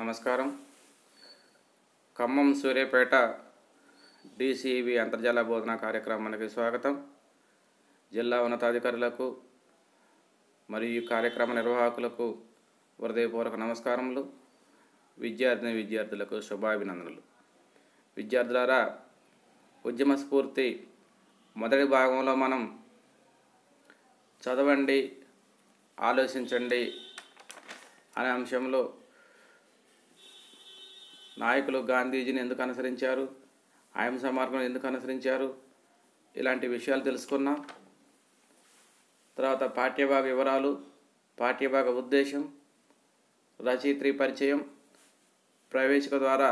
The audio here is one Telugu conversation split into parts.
నమస్కారం ఖమ్మం సూర్యాపేట డిసిబి అంతర్జాల బోధన కార్యక్రమానికి స్వాగతం జిల్లా ఉన్నతాధికారులకు మరియు కార్యక్రమ నిర్వాహకులకు హృదయపూర్వక నమస్కారములు విద్యార్థిని విద్యార్థులకు శుభాభినందనలు విద్యార్థులారా ఉద్యమ స్ఫూర్తి మొదటి భాగంలో మనం చదవండి ఆలోచించండి అనే అంశంలో నాయకులు గాంధీజీని ఎందుకు అనుసరించారు అహింస మార్గం ఎందుకు అనుసరించారు ఇలాంటి విషయాలు తెలుసుకున్నాం తర్వాత పాఠ్యభాగ వివరాలు పాఠ్యభాగ ఉద్దేశం రచయిత్రి పరిచయం ప్రవేశిక ద్వారా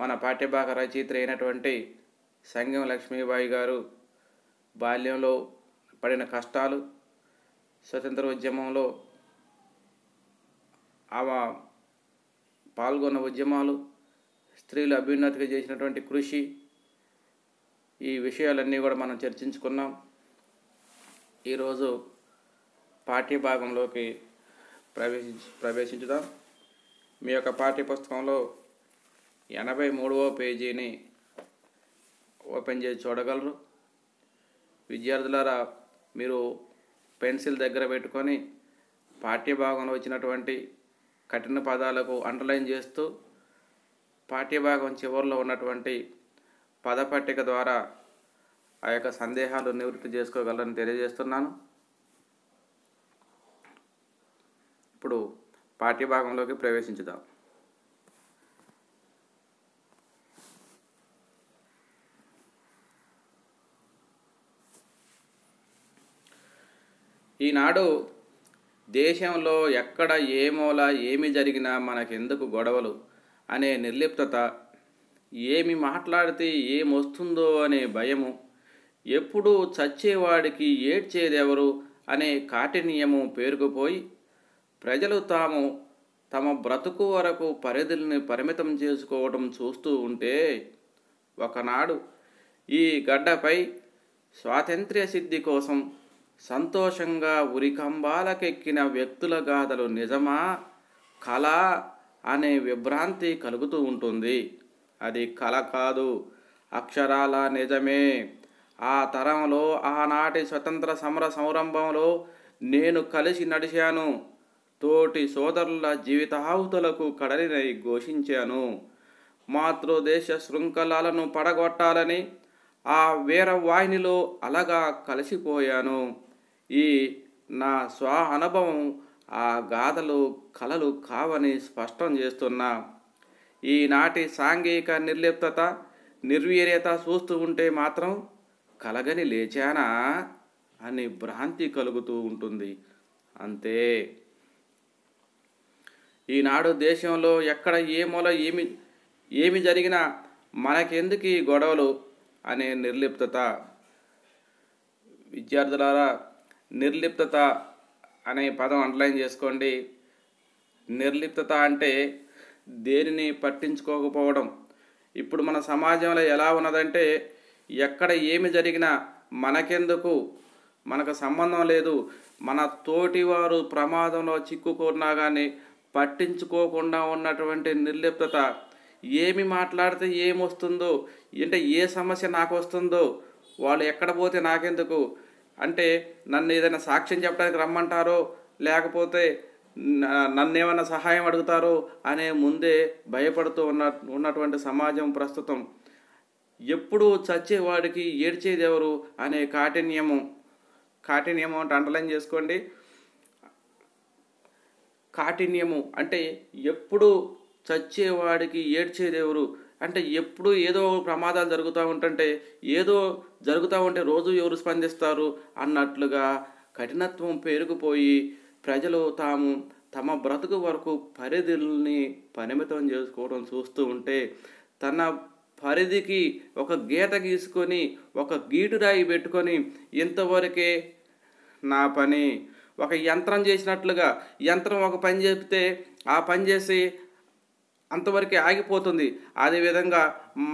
మన పాఠ్యభాగ రచయిత్రి అయినటువంటి సంగం లక్ష్మీబాయి గారు బాల్యంలో పడిన కష్టాలు స్వతంత్ర ఉద్యమంలో ఆమె పాల్గొన్న ఉద్యమాలు స్త్రీలు అభ్యున్నతిగా చేసినటువంటి కృషి ఈ విషయాలన్నీ కూడా మనం చర్చించుకున్నాం ఈరోజు పాఠ్యభాగంలోకి ప్రవేశించి ప్రవేశించుదాం మీ యొక్క పాఠ్యపుస్తకంలో ఎనభై మూడవ పేజీని ఓపెన్ చేసి చూడగలరు విద్యార్థులారా మీరు పెన్సిల్ దగ్గర పెట్టుకొని పాఠ్యభాగంలో వచ్చినటువంటి కఠిన పదాలకు అండర్లైన్ చేస్తూ పాఠ్యభాగం చివరిలో ఉన్నటువంటి పదపట్టిక ద్వారా ఆ యొక్క సందేహాలు నివృత్తి చేసుకోగలరని తెలియజేస్తున్నాను ఇప్పుడు పాఠ్యభాగంలోకి ప్రవేశించుదాం ఈనాడు దేశంలో ఎక్కడ ఏ మూల ఏమి జరిగినా మనకెందుకు గొడవలు అనే నిర్లిప్తత ఏమి మాట్లాడితే ఏమొస్తుందో అనే భయము ఎప్పుడూ చచ్చేవాడికి ఏడ్చేదెవరు అనే కాఠిన్యము పేరుకుపోయి ప్రజలు తాము తమ బ్రతుకు వరకు పరిధుల్ని పరిమితం చేసుకోవడం చూస్తూ ఉంటే ఒకనాడు ఈ గడ్డపై స్వాతంత్ర్య సిద్ధి కోసం సంతోషంగా ఉరికంబాలకెక్కిన వ్యక్తుల గాథలు నిజమా కళ అనే విభ్రాంతి కలుగుతూ ఉంటుంది అది కళ కాదు అక్షరాల నిజమే ఆ తరంలో ఆనాటి స్వతంత్ర సమర సంరంభంలో నేను కలిసి నడిచాను తోటి సోదరుల జీవితాహుతులకు కడలినై ఘోషించాను మాతృదేశ శృంఖలాలను పడగొట్టాలని ఆ వీరవాహినిలో అలగా కలిసిపోయాను ఈ నా స్వ అనుభవం ఆ గాథలు కలలు కావని స్పష్టం చేస్తున్నా ఈనాటి సాంఘిక నిర్లిప్తత నిర్వీర్యత చూస్తూ ఉంటే మాత్రం కలగని లేచానా అని భ్రాంతి కలుగుతూ ఉంటుంది అంతే ఈనాడు దేశంలో ఎక్కడ ఏ మూల ఏమి ఏమి జరిగినా మనకెందుకు ఈ గొడవలు అనే నిర్లిప్తత విద్యార్థులారా నిర్లిప్తత అనే పదం అండర్లైన్ చేసుకోండి నిర్లిప్తత అంటే దేనిని పట్టించుకోకపోవడం ఇప్పుడు మన సమాజంలో ఎలా ఉన్నదంటే ఎక్కడ ఏమి జరిగినా మనకెందుకు మనకు సంబంధం లేదు మన తోటివారు ప్రమాదంలో చిక్కుకున్నా కానీ పట్టించుకోకుండా ఉన్నటువంటి నిర్లిప్తత ఏమి మాట్లాడితే ఏమొస్తుందో అంటే ఏ సమస్య నాకు వస్తుందో వాళ్ళు ఎక్కడ పోతే నాకెందుకు అంటే నన్ను ఏదైనా సాక్ష్యం చెప్పడానికి రమ్మంటారో లేకపోతే ఏమైనా సహాయం అడుగుతారో అనే ముందే భయపడుతూ ఉన్న ఉన్నటువంటి సమాజం ప్రస్తుతం ఎప్పుడు చచ్చేవాడికి ఏడ్చేది ఎవరు అనే కాఠిన్యము కాఠిన్యము అంటే అండర్లైన్ చేసుకోండి కాఠిన్యము అంటే ఎప్పుడు చచ్చేవాడికి ఏడ్చేది ఎవరు అంటే ఎప్పుడు ఏదో ప్రమాదాలు జరుగుతూ ఉంటుంటే ఏదో జరుగుతూ ఉంటే రోజు ఎవరు స్పందిస్తారు అన్నట్లుగా కఠినత్వం పెరిగిపోయి ప్రజలు తాము తమ బ్రతుకు వరకు పరిధుల్ని పరిమితం చేసుకోవడం చూస్తూ ఉంటే తన పరిధికి ఒక గీత గీసుకొని ఒక గీటు రాయి పెట్టుకొని ఇంతవరకే నా పని ఒక యంత్రం చేసినట్లుగా యంత్రం ఒక పని చెప్తే ఆ పని చేసి అంతవరకే ఆగిపోతుంది అదేవిధంగా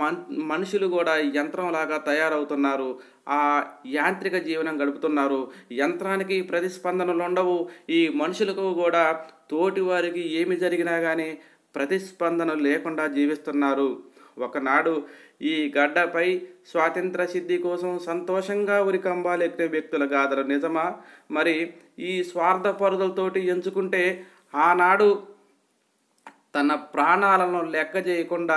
మన్ మనుషులు కూడా యంత్రంలాగా తయారవుతున్నారు ఆ యాంత్రిక జీవనం గడుపుతున్నారు యంత్రానికి ప్రతిస్పందనలు ఉండవు ఈ మనుషులకు కూడా తోటి వారికి ఏమి జరిగినా కానీ ప్రతిస్పందన లేకుండా జీవిస్తున్నారు ఒకనాడు ఈ గడ్డపై స్వాతంత్ర సిద్ధి కోసం సంతోషంగా ఉరికంబాలు ఎక్కే వ్యక్తుల గాథలు నిజమా మరి ఈ స్వార్థ పరుదలతోటి ఎంచుకుంటే ఆనాడు తన ప్రాణాలను లెక్క చేయకుండా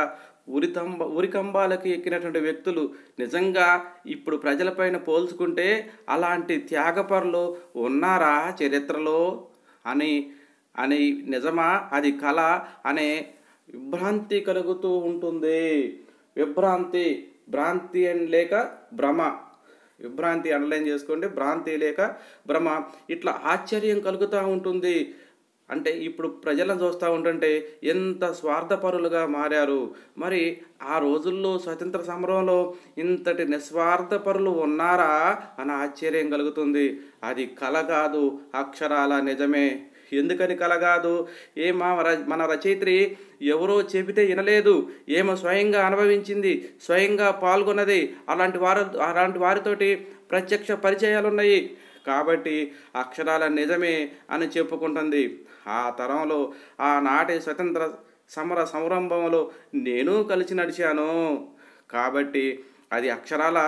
ఉరితంబ ఉరికంబాలకు ఎక్కినటువంటి వ్యక్తులు నిజంగా ఇప్పుడు ప్రజలపైన పోల్చుకుంటే అలాంటి త్యాగపరులు ఉన్నారా చరిత్రలో అని అని నిజమా అది కళ అనే విభ్రాంతి కలుగుతూ ఉంటుంది విభ్రాంతి భ్రాంతి అని లేక భ్రమ విభ్రాంతి అండర్లైన్ చేసుకోండి భ్రాంతి లేక భ్రమ ఇట్లా ఆశ్చర్యం కలుగుతూ ఉంటుంది అంటే ఇప్పుడు ప్రజలను చూస్తూ ఉంటుంటే ఎంత స్వార్థపరులుగా మారారు మరి ఆ రోజుల్లో స్వతంత్ర సమరంలో ఇంతటి నిస్వార్థపరులు ఉన్నారా అని ఆశ్చర్యం కలుగుతుంది అది కల కాదు అక్షరాల నిజమే ఎందుకని కలగాదు ఏ మా మన రచయిత్రి ఎవరో చెబితే వినలేదు ఏమో స్వయంగా అనుభవించింది స్వయంగా పాల్గొన్నది అలాంటి వారు అలాంటి వారితోటి ప్రత్యక్ష పరిచయాలు ఉన్నాయి కాబట్టి అక్షరాల నిజమే అని చెప్పుకుంటుంది ఆ తరంలో ఆనాటి స్వతంత్ర సమర సంరంభంలో నేను కలిసి నడిచాను కాబట్టి అది అక్షరాల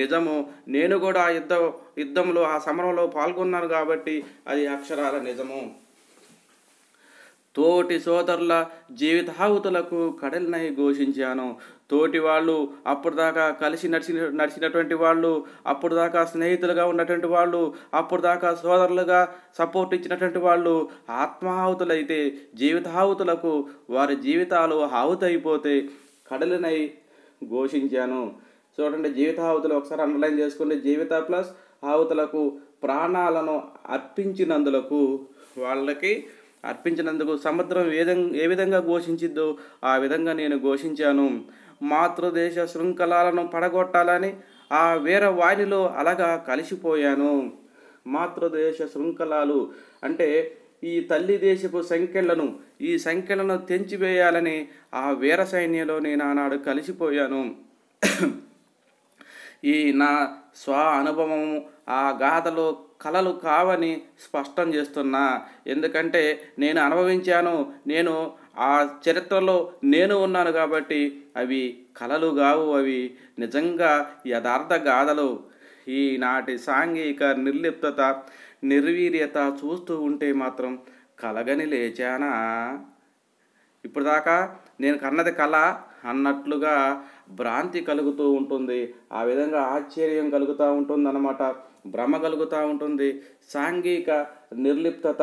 నిజము నేను కూడా యుద్ధ యుద్ధంలో ఆ సమరంలో పాల్గొన్నాను కాబట్టి అది అక్షరాల నిజము తోటి సోదరుల జీవితాహుతులకు కడలినై ఘోషించాను తోటి వాళ్ళు అప్పుడు దాకా కలిసి నడిచిన నడిచినటువంటి వాళ్ళు అప్పుడు దాకా స్నేహితులుగా ఉన్నటువంటి వాళ్ళు అప్పుడు దాకా సోదరులుగా సపోర్ట్ ఇచ్చినటువంటి వాళ్ళు ఆత్మాహుతులైతే జీవితాహుతులకు వారి జీవితాలు ఆహుతైపోతే కడలినై ఘోషించాను చూడండి జీవితాహుతులు ఒకసారి అండర్లైన్ చేసుకుంటే జీవిత ప్లస్ ఆహుతులకు ప్రాణాలను అర్పించినందులకు వాళ్ళకి అర్పించినందుకు సముద్రం ఏ ఏ విధంగా ఘోషించిద్దో ఆ విధంగా నేను ఘోషించాను మాతృదేశ శృంఖలాలను పడగొట్టాలని ఆ వీర వాణిలో అలాగా కలిసిపోయాను మాతృదేశ శృంఖలాలు అంటే ఈ తల్లి దేశపు సంఖ్యలను ఈ సంఖ్యలను తెంచివేయాలని ఆ వీర సైన్యంలో నేను ఆనాడు కలిసిపోయాను ఈ నా స్వ అనుభవము ఆ గాథలో కళలు కావని స్పష్టం చేస్తున్నా ఎందుకంటే నేను అనుభవించాను నేను ఆ చరిత్రలో నేను ఉన్నాను కాబట్టి అవి కళలు కావు అవి నిజంగా యథార్థ గాథలు ఈనాటి సాంఘిక నిర్లిప్తత నిర్వీర్యత చూస్తూ ఉంటే మాత్రం కలగని లేచానా ఇప్పుడు దాకా నేను కన్నది కళ అన్నట్లుగా భ్రాంతి కలుగుతూ ఉంటుంది ఆ విధంగా ఆశ్చర్యం కలుగుతూ ఉంటుంది అన్నమాట భ్రమ కలుగుతూ ఉంటుంది సాంఘిక నిర్లిప్తత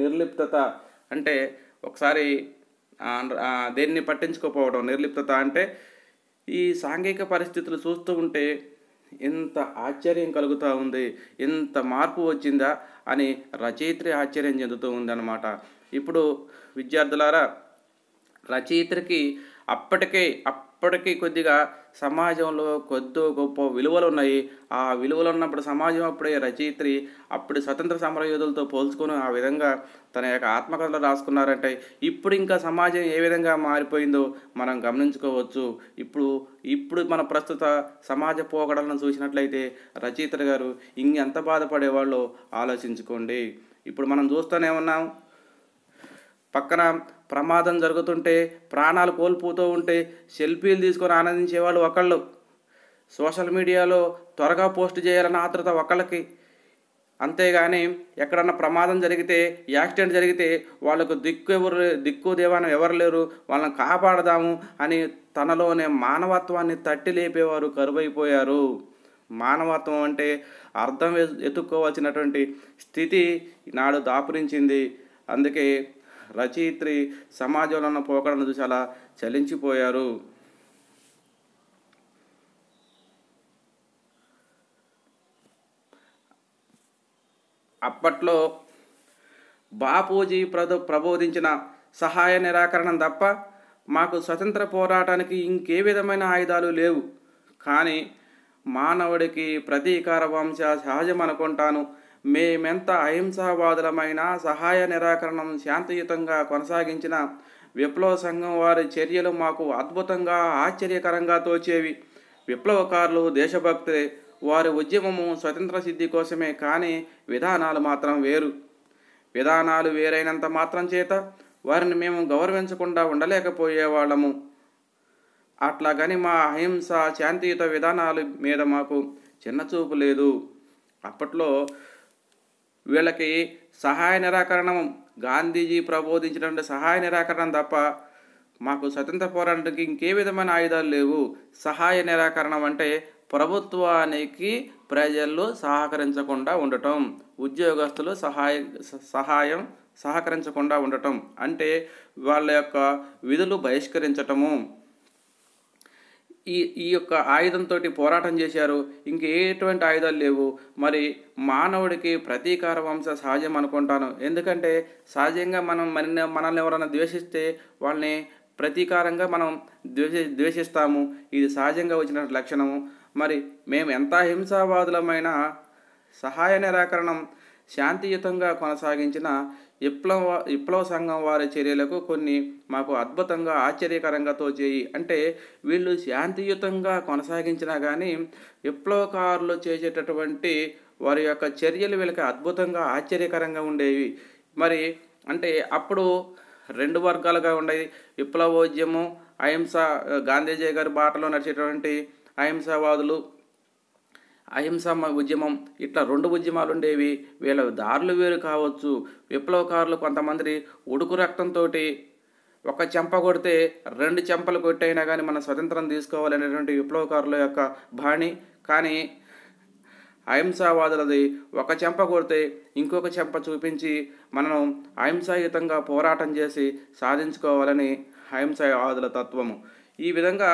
నిర్లిప్తత అంటే ఒకసారి దేన్ని పట్టించుకోపోవడం నిర్లిప్తత అంటే ఈ సాంఘిక పరిస్థితులు చూస్తూ ఉంటే ఇంత ఆశ్చర్యం కలుగుతూ ఉంది ఇంత మార్పు వచ్చిందా అని రచయిత్రి ఆశ్చర్యం చెందుతూ అనమాట ఇప్పుడు విద్యార్థులారా రచయిత్రికి అప్పటికే అప్ అప్పటికీ కొద్దిగా సమాజంలో కొద్దో గొప్ప విలువలు ఉన్నాయి ఆ విలువలు ఉన్నప్పుడు సమాజం అప్పుడే రచయిత్రి అప్పుడు స్వతంత్ర సమర యోధులతో పోల్చుకొని ఆ విధంగా తన యొక్క ఆత్మకథలు రాసుకున్నారంటే ఇప్పుడు ఇంకా సమాజం ఏ విధంగా మారిపోయిందో మనం గమనించుకోవచ్చు ఇప్పుడు ఇప్పుడు మన ప్రస్తుత సమాజ పోకడలను చూసినట్లయితే రచయిత్రి గారు ఇంకెంత బాధపడేవాళ్ళు ఆలోచించుకోండి ఇప్పుడు మనం చూస్తూనే ఉన్నాం పక్కన ప్రమాదం జరుగుతుంటే ప్రాణాలు కోల్పోతూ ఉంటే సెల్ఫీలు తీసుకొని ఆనందించేవాళ్ళు ఒకళ్ళు సోషల్ మీడియాలో త్వరగా పోస్ట్ చేయాలన్న ఆతృత ఒకళ్ళకి అంతేగాని ఎక్కడన్నా ప్రమాదం జరిగితే యాక్సిడెంట్ జరిగితే వాళ్ళకు దిక్కు ఎవరు దిక్కు దేవానం ఎవరు లేరు వాళ్ళని కాపాడదాము అని తనలోనే మానవత్వాన్ని తట్టి లేపేవారు కరువైపోయారు మానవత్వం అంటే అర్థం ఎత్తుక్కోవాల్సినటువంటి స్థితి నాడు దాపురించింది అందుకే రచయిత్రి సమాజంలో ఉన్న పోకడను చూసి అలా చలించిపోయారు అప్పట్లో బాపూజీ ప్రదు ప్రబోధించిన సహాయ నిరాకరణం తప్ప మాకు స్వతంత్ర పోరాటానికి ఇంకే విధమైన ఆయుధాలు లేవు కానీ మానవుడికి ప్రతీకార వంశ సహజం అనుకుంటాను మేమెంత అహింసావాదులమైన సహాయ నిరాకరణం శాంతియుతంగా కొనసాగించిన విప్లవ సంఘం వారి చర్యలు మాకు అద్భుతంగా ఆశ్చర్యకరంగా తోచేవి విప్లవకారులు దేశభక్తులే వారి ఉద్యమము స్వతంత్ర సిద్ధి కోసమే కానీ విధానాలు మాత్రం వేరు విధానాలు వేరైనంత మాత్రం చేత వారిని మేము గౌరవించకుండా ఉండలేకపోయేవాళ్ళము అట్లాగని మా అహింస శాంతియుత విధానాల మీద మాకు చిన్నచూపు లేదు అప్పట్లో వీళ్ళకి సహాయ నిరాకరణం గాంధీజీ ప్రబోధించినటువంటి సహాయ నిరాకరణం తప్ప మాకు స్వతంత్ర పోరాటానికి ఇంకే విధమైన ఆయుధాలు లేవు సహాయ నిరాకరణం అంటే ప్రభుత్వానికి ప్రజలు సహకరించకుండా ఉండటం ఉద్యోగస్తులు సహాయ సహాయం సహకరించకుండా ఉండటం అంటే వాళ్ళ యొక్క విధులు బహిష్కరించటము ఈ ఈ యొక్క ఆయుధంతో పోరాటం చేశారు ఇంకేటువంటి ఆయుధాలు లేవు మరి మానవుడికి ప్రతీకార వంశ సహజం అనుకుంటాను ఎందుకంటే సహజంగా మనం మరి మనల్ని ఎవరైనా ద్వేషిస్తే వాళ్ళని ప్రతీకారంగా మనం ద్వేషి ద్వేషిస్తాము ఇది సహజంగా వచ్చిన లక్షణము మరి మేము ఎంత హింసావాదులమైన సహాయ నిరాకరణం శాంతియుతంగా కొనసాగించిన విప్లవ విప్లవ సంఘం వారి చర్యలకు కొన్ని మాకు అద్భుతంగా ఆశ్చర్యకరంగా తోచేయి అంటే వీళ్ళు శాంతియుతంగా కొనసాగించినా కానీ విప్లవకారులు చేసేటటువంటి వారి యొక్క చర్యలు వీళ్ళకి అద్భుతంగా ఆశ్చర్యకరంగా ఉండేవి మరి అంటే అప్పుడు రెండు వర్గాలుగా ఉండేది విప్లవోద్యమం అహింస గాంధీజీ గారి బాటలో నడిచేటువంటి అహింసావాదులు అహింస ఉద్యమం ఇట్లా రెండు ఉద్యమాలు ఉండేవి వీళ్ళ దారులు వేరు కావచ్చు విప్లవకారులు కొంతమంది ఉడుకు రక్తంతో ఒక చెంప కొడితే రెండు చెంపలు కొట్టైనా కానీ మన స్వతంత్రం తీసుకోవాలనేటువంటి విప్లవకారుల యొక్క బాణి కానీ అహింసావాదులది ఒక చెంప కొడితే ఇంకొక చెంప చూపించి మనం అహింసాయుతంగా పోరాటం చేసి సాధించుకోవాలని అహింసావాదుల తత్వము ఈ విధంగా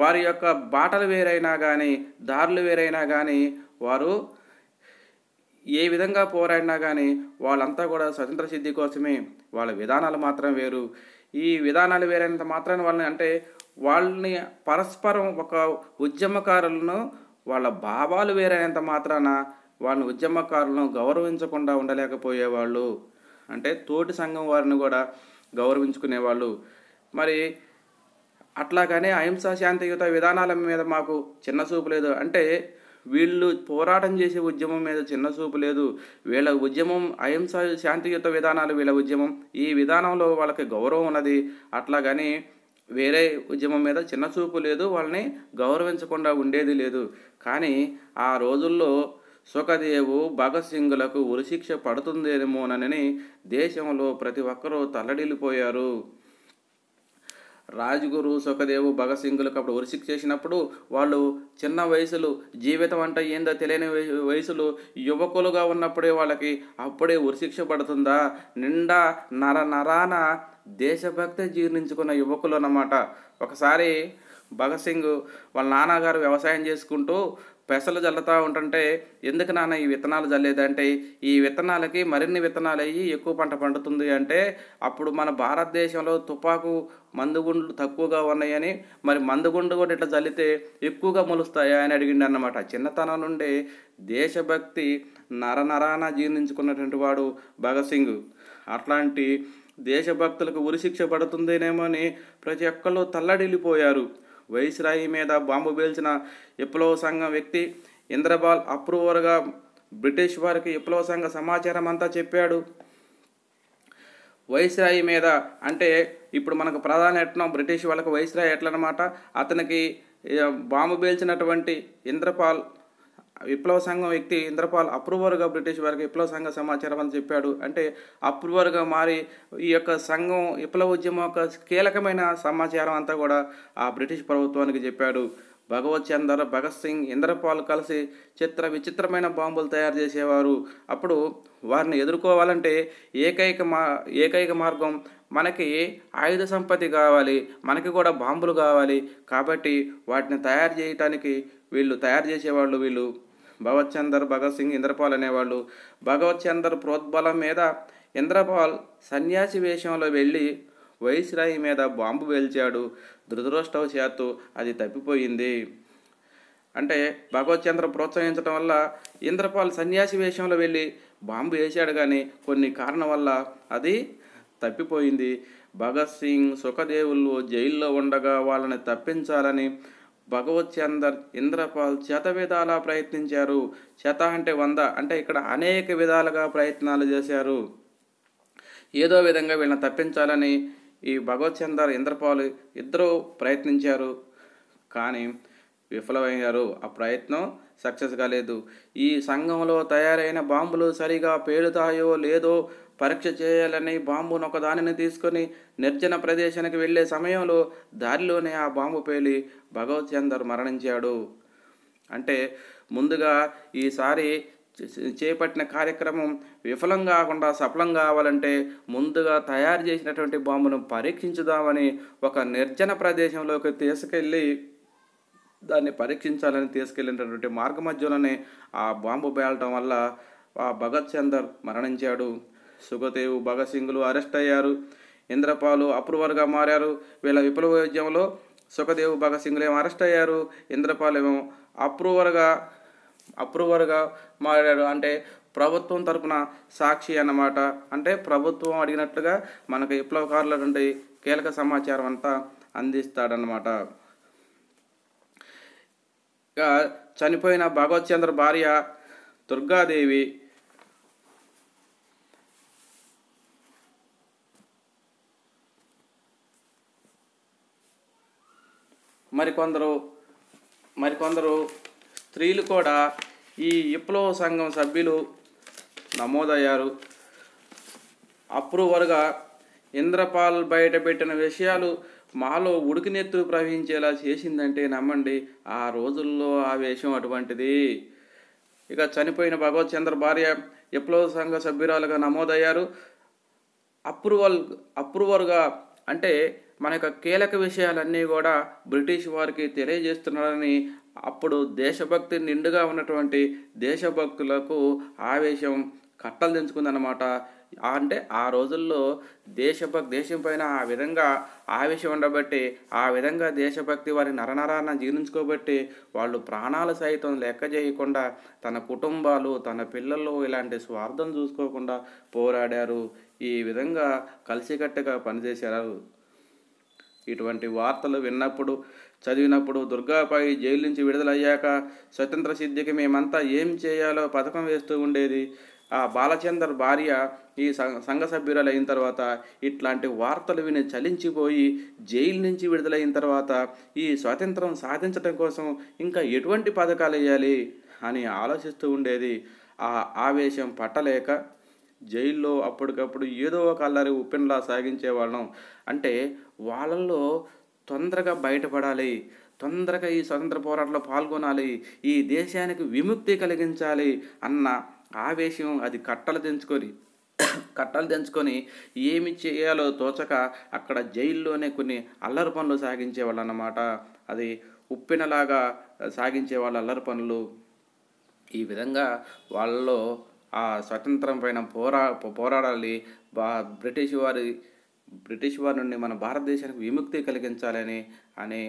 వారి యొక్క బాటలు వేరైనా కానీ దారులు వేరైనా కానీ వారు ఏ విధంగా పోరాడినా కానీ వాళ్ళంతా కూడా స్వతంత్ర సిద్ధి కోసమే వాళ్ళ విధానాలు మాత్రం వేరు ఈ విధానాలు వేరైనంత మాత్రాన్ని వాళ్ళని అంటే వాళ్ళని పరస్పరం ఒక ఉద్యమకారులను వాళ్ళ భావాలు వేరైనంత మాత్రాన వాళ్ళని ఉద్యమకారులను గౌరవించకుండా ఉండలేకపోయేవాళ్ళు అంటే తోటి సంఘం వారిని కూడా గౌరవించుకునేవాళ్ళు మరి అట్లాగనే అహింస శాంతియుత విధానాల మీద మాకు చిన్న చూపు లేదు అంటే వీళ్ళు పోరాటం చేసే ఉద్యమం మీద చిన్న చూపు లేదు వీళ్ళ ఉద్యమం అహింస శాంతియుత విధానాలు వీళ్ళ ఉద్యమం ఈ విధానంలో వాళ్ళకి గౌరవం ఉన్నది అట్లాగని వేరే ఉద్యమం మీద చిన్న చూపు లేదు వాళ్ళని గౌరవించకుండా ఉండేది లేదు కానీ ఆ రోజుల్లో సుఖదేవు భగత్ సింగ్లకు ఉరిశిక్ష పడుతుందేమోనని దేశంలో ప్రతి ఒక్కరూ తల్లడిల్లిపోయారు రాజుగురు సుఖదేవు భగత్ సింగ్లకు అప్పుడు ఉరిశిక్ చేసినప్పుడు వాళ్ళు చిన్న వయసులు జీవితం అంటే ఏందో తెలియని వయసులు యువకులుగా ఉన్నప్పుడే వాళ్ళకి అప్పుడే ఉరిశిక్ష పడుతుందా నిండా నర నరాన దేశభక్తి జీర్ణించుకున్న యువకులు అన్నమాట ఒకసారి భగత్ సింగ్ వాళ్ళ నాన్నగారు వ్యవసాయం చేసుకుంటూ పెసలు జల్లుతూ ఉంటుంటే ఎందుకు నాన్న ఈ విత్తనాలు జల్లేదంటే ఈ విత్తనాలకి మరిన్ని విత్తనాలు అయ్యి ఎక్కువ పంట పండుతుంది అంటే అప్పుడు మన భారతదేశంలో తుపాకు మందుగుండ్లు తక్కువగా ఉన్నాయని మరి మందుగుండు కూడా ఇట్లా జల్లితే ఎక్కువగా మొలుస్తాయా అని అడిగిండు అన్నమాట చిన్నతనం నుండి దేశభక్తి నరనరాన జీర్ణించుకున్నటువంటి వాడు భగత్ సింగ్ అట్లాంటి దేశభక్తులకు ఉరిశిక్ష పడుతుందేనేమో అని ప్రతి ఒక్కళ్ళు తల్లడిల్లిపోయారు వైస్రాయి మీద బాంబు పేల్చిన విప్లవ సంఘం వ్యక్తి ఇంద్రబాల్ అప్రూవర్గా బ్రిటిష్ వారికి విప్లవ సంఘ సమాచారం అంతా చెప్పాడు వైస్రాయి మీద అంటే ఇప్పుడు మనకు ప్రధాన ఎట్నం బ్రిటిష్ వాళ్ళకి వైస్రాయి ఎట్లనమాట అతనికి బాంబు పేల్చినటువంటి ఇంద్రపాల్ విప్లవ సంఘం వ్యక్తి ఇంద్రపాల్ అప్రూవర్గా బ్రిటిష్ వారికి విప్లవ సంఘ సమాచారం అని చెప్పాడు అంటే అప్రూవర్గా మారి ఈ యొక్క సంఘం విప్లవ ఉద్యమం యొక్క కీలకమైన సమాచారం అంతా కూడా ఆ బ్రిటిష్ ప్రభుత్వానికి చెప్పాడు భగవత్ చందర్ భగత్ సింగ్ ఇంద్రపాల్ కలిసి చిత్ర విచిత్రమైన బాంబులు తయారు చేసేవారు అప్పుడు వారిని ఎదుర్కోవాలంటే ఏకైక మా ఏకైక మార్గం మనకి ఆయుధ సంపత్తి కావాలి మనకి కూడా బాంబులు కావాలి కాబట్టి వాటిని తయారు చేయటానికి వీళ్ళు తయారు చేసేవాళ్ళు వీళ్ళు భగవత్ చందర్ భగత్ సింగ్ ఇంద్రపాల్ అనేవాళ్ళు భగవత్ చందర్ ప్రోద్బలం మీద ఇంద్రపాల్ సన్యాసి వేషంలో వెళ్ళి వైస్రాయి మీద బాంబు వేల్చాడు దురదృష్టవశాత్తు అది తప్పిపోయింది అంటే భగవత్ చంద్ర ప్రోత్సహించడం వల్ల ఇంద్రపాల్ సన్యాసి వేషంలో వెళ్ళి బాంబు వేశాడు కానీ కొన్ని కారణం వల్ల అది తప్పిపోయింది భగత్ సింగ్ సుఖదేవులు జైల్లో ఉండగా వాళ్ళని తప్పించాలని భగవత్ చందర్ ఇంద్రపాల్ శత విధాలా ప్రయత్నించారు శత అంటే వంద అంటే ఇక్కడ అనేక విధాలుగా ప్రయత్నాలు చేశారు ఏదో విధంగా వీళ్ళని తప్పించాలని ఈ భగవత్ చందర్ ఇంద్రపాల్ ఇద్దరూ ప్రయత్నించారు కానీ విఫలమయ్యారు ఆ ప్రయత్నం సక్సెస్ కాలేదు ఈ సంఘంలో తయారైన బాంబులు సరిగా పేలుతాయో లేదో పరీక్ష చేయాలని బాంబును ఒకదానిని తీసుకొని నిర్జన ప్రదేశానికి వెళ్లే సమయంలో దారిలోనే ఆ బాంబు పేలి భగవత్ చందర్ మరణించాడు అంటే ముందుగా ఈసారి చేపట్టిన కార్యక్రమం విఫలం కాకుండా సఫలం కావాలంటే ముందుగా తయారు చేసినటువంటి బాంబును పరీక్షించుదామని ఒక నిర్జన ప్రదేశంలోకి తీసుకెళ్ళి దాన్ని పరీక్షించాలని తీసుకెళ్ళినటువంటి మార్గ మధ్యలోనే ఆ బాంబు పేలటం వల్ల ఆ భగత్ చందర్ మరణించాడు సుఖదేవ్ భగత్ సింగ్లు అరెస్ట్ అయ్యారు ఇంద్రపాలు అప్రూవర్గా మారారు వీళ్ళ విప్లవ ఉద్యమంలో సుఖదేవ్ భగత్ సింగ్లు ఏమో అరెస్ట్ అయ్యారు ఇంద్రపాలు ఏమో అప్రూవర్గా అప్రూవర్గా మారాడు అంటే ప్రభుత్వం తరపున సాక్షి అన్నమాట అంటే ప్రభుత్వం అడిగినట్లుగా మనకు విప్లవకారుల నుండి కీలక సమాచారం అంతా అందిస్తాడనమాట ఇక చనిపోయిన భగవత్ చంద్ర భార్య దుర్గాదేవి మరికొందరు మరికొందరు స్త్రీలు కూడా ఈ విప్లవ సంఘం సభ్యులు నమోదయ్యారు అప్రూవర్గా ఇంద్రపాల్ బయట పెట్టిన విషయాలు మాలో ఉడికినెత్తు ప్రవహించేలా చేసిందంటే నమ్మండి ఆ రోజుల్లో ఆ వేషం అటువంటిది ఇక చనిపోయిన భగవత్ చంద్ర భార్య విప్లవ సంఘ సభ్యురాలుగా నమోదయ్యారు అప్రూవల్ అప్రూవర్గా అంటే మన యొక్క కీలక విషయాలన్నీ కూడా బ్రిటిష్ వారికి తెలియజేస్తున్నారని అప్పుడు దేశభక్తి నిండుగా ఉన్నటువంటి దేశభక్తులకు ఆవేశం కట్టలు దించుకుందనమాట అంటే ఆ రోజుల్లో దేశభక్తి దేశం పైన ఆ విధంగా ఆవేశం ఉండబట్టి ఆ విధంగా దేశభక్తి వారి నరనరాన జీర్ణించుకోబట్టి వాళ్ళు ప్రాణాలు సైతం లెక్క చేయకుండా తన కుటుంబాలు తన పిల్లలు ఇలాంటి స్వార్థం చూసుకోకుండా పోరాడారు ఈ విధంగా కలిసికట్టుగా పనిచేశారు ఇటువంటి వార్తలు విన్నప్పుడు చదివినప్పుడు దుర్గాబాయి జైలు నుంచి విడుదలయ్యాక స్వతంత్ర సిద్ధికి మేమంతా ఏం చేయాలో పథకం వేస్తూ ఉండేది ఆ బాలచందర్ భార్య ఈ సంఘ సభ్యురాలు అయిన తర్వాత ఇట్లాంటి వార్తలు విని చలించిపోయి జైలు నుంచి విడుదలైన తర్వాత ఈ స్వాతంత్రం సాధించడం కోసం ఇంకా ఎటువంటి పథకాలు వేయాలి అని ఆలోచిస్తూ ఉండేది ఆ ఆవేశం పట్టలేక జైల్లో అప్పటికప్పుడు ఏదో ఒక అల్లరి ఉప్పెన్లా సాగించేవాళ్ళం అంటే వాళ్ళల్లో తొందరగా బయటపడాలి తొందరగా ఈ స్వతంత్ర పోరాటంలో పాల్గొనాలి ఈ దేశానికి విముక్తి కలిగించాలి అన్న ఆవేశం అది కట్టలు తెంచుకొని కట్టలు తెంచుకొని ఏమి చేయాలో తోచక అక్కడ జైల్లోనే కొన్ని అల్లరి పనులు సాగించేవాళ్ళు అన్నమాట అది ఉప్పినలాగా సాగించే వాళ్ళ అల్లరి పనులు ఈ విధంగా వాళ్ళలో ఆ స్వతంత్రం పైన పోరా పోరాడాలి బ్రిటిష్ వారి బ్రిటిష్ వారి నుండి మన భారతదేశానికి విముక్తి కలిగించాలని అనే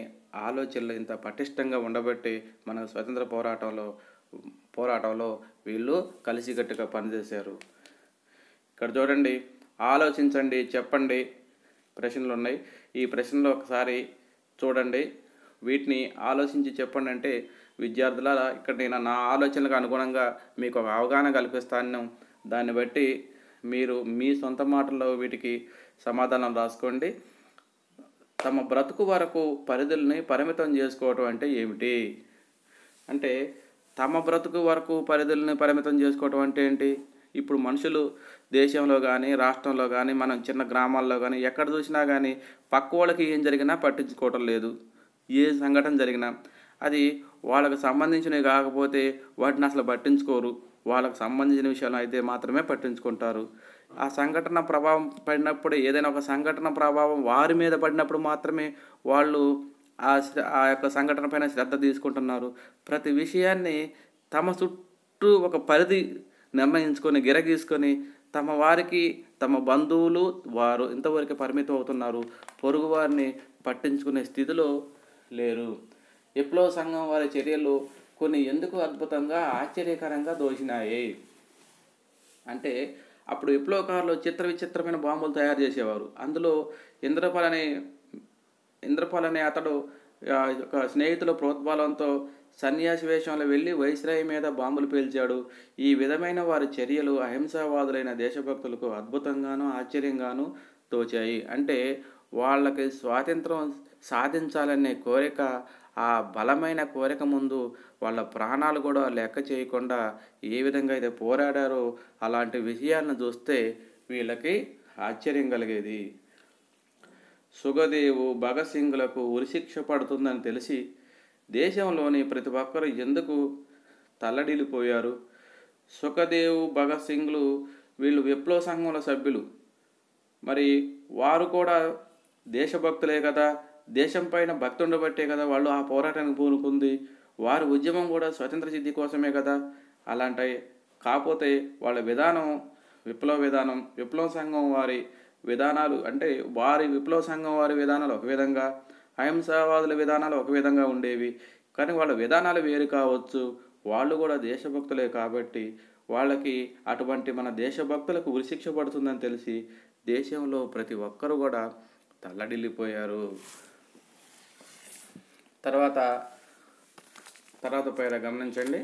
ఆలోచనలు ఇంత పటిష్టంగా ఉండబట్టి మన స్వతంత్ర పోరాటంలో పోరాటంలో వీళ్ళు కలిసికట్టుగా పనిచేశారు ఇక్కడ చూడండి ఆలోచించండి చెప్పండి ప్రశ్నలు ఉన్నాయి ఈ ప్రశ్నలు ఒకసారి చూడండి వీటిని ఆలోచించి చెప్పండి అంటే విద్యార్థుల ఇక్కడ నేను నా ఆలోచనలకు అనుగుణంగా మీకు ఒక అవగాహన కల్పిస్తాను దాన్ని బట్టి మీరు మీ సొంత మాటల్లో వీటికి సమాధానం రాసుకోండి తమ బ్రతుకు వరకు పరిధుల్ని పరిమితం చేసుకోవటం అంటే ఏమిటి అంటే తమ బ్రతుకు వరకు పరిధుల్ని పరిమితం చేసుకోవటం అంటే ఏంటి ఇప్పుడు మనుషులు దేశంలో కానీ రాష్ట్రంలో కానీ మనం చిన్న గ్రామాల్లో కానీ ఎక్కడ చూసినా కానీ పక్క వాళ్ళకి ఏం జరిగినా పట్టించుకోవటం లేదు ఏ సంఘటన జరిగినా అది వాళ్ళకు సంబంధించినవి కాకపోతే వాటిని అసలు పట్టించుకోరు వాళ్ళకు సంబంధించిన విషయాలు అయితే మాత్రమే పట్టించుకుంటారు ఆ సంఘటన ప్రభావం పడినప్పుడు ఏదైనా ఒక సంఘటన ప్రభావం వారి మీద పడినప్పుడు మాత్రమే వాళ్ళు ఆ ఆ యొక్క సంఘటన పైన శ్రద్ధ తీసుకుంటున్నారు ప్రతి విషయాన్ని తమ చుట్టూ ఒక పరిధి నిర్ణయించుకొని గిరగీసుకొని తమ వారికి తమ బంధువులు వారు ఇంతవరకు పరిమితం అవుతున్నారు పొరుగు వారిని పట్టించుకునే స్థితిలో లేరు ఎప్పుడో సంఘం వారి చర్యలు కొన్ని ఎందుకు అద్భుతంగా ఆశ్చర్యకరంగా దోచినాయి అంటే అప్పుడు విప్లవకారులు చిత్ర విచిత్రమైన బాంబులు తయారు చేసేవారు అందులో ఇంద్రపాల్ అనే ఇంద్రపాల్ అనే అతడు ఒక స్నేహితుల ప్రోత్బలంతో సన్యాసి వేషంలో వెళ్ళి వైస్రాయి మీద బాంబులు పేల్చాడు ఈ విధమైన వారి చర్యలు అహింసావాదులైన దేశభక్తులకు అద్భుతంగానూ ఆశ్చర్యంగానూ తోచాయి అంటే వాళ్ళకి స్వాతంత్రం సాధించాలనే కోరిక ఆ బలమైన కోరిక ముందు వాళ్ళ ప్రాణాలు కూడా లెక్క చేయకుండా ఏ విధంగా అయితే పోరాడారో అలాంటి విషయాలను చూస్తే వీళ్ళకి ఆశ్చర్యం కలిగేది సుగదేవు భగత్ సింగ్లకు ఉరిశిక్ష పడుతుందని తెలిసి దేశంలోని ప్రతి ఒక్కరు ఎందుకు తల్లడిల్లిపోయారు సుఖదేవు భగత్ సింగ్లు వీళ్ళు విప్లవ సంఘంలో సభ్యులు మరి వారు కూడా దేశభక్తులే కదా దేశం పైన భక్తి ఉండబట్టే కదా వాళ్ళు ఆ పోరాటానికి పూనుకుంది వారి ఉద్యమం కూడా స్వతంత్ర సిద్ధి కోసమే కదా అలాంటి కాకపోతే వాళ్ళ విధానం విప్లవ విధానం విప్లవ సంఘం వారి విధానాలు అంటే వారి విప్లవ సంఘం వారి విధానాలు ఒక విధంగా అహింసావాదుల విధానాలు ఒక విధంగా ఉండేవి కానీ వాళ్ళ విధానాలు వేరు కావచ్చు వాళ్ళు కూడా దేశభక్తులే కాబట్టి వాళ్ళకి అటువంటి మన దేశభక్తులకు ఉరిశిక్ష పడుతుందని తెలిసి దేశంలో ప్రతి ఒక్కరు కూడా తల్లడిల్లిపోయారు తర్వాత తర్వాత పేర గమనించండి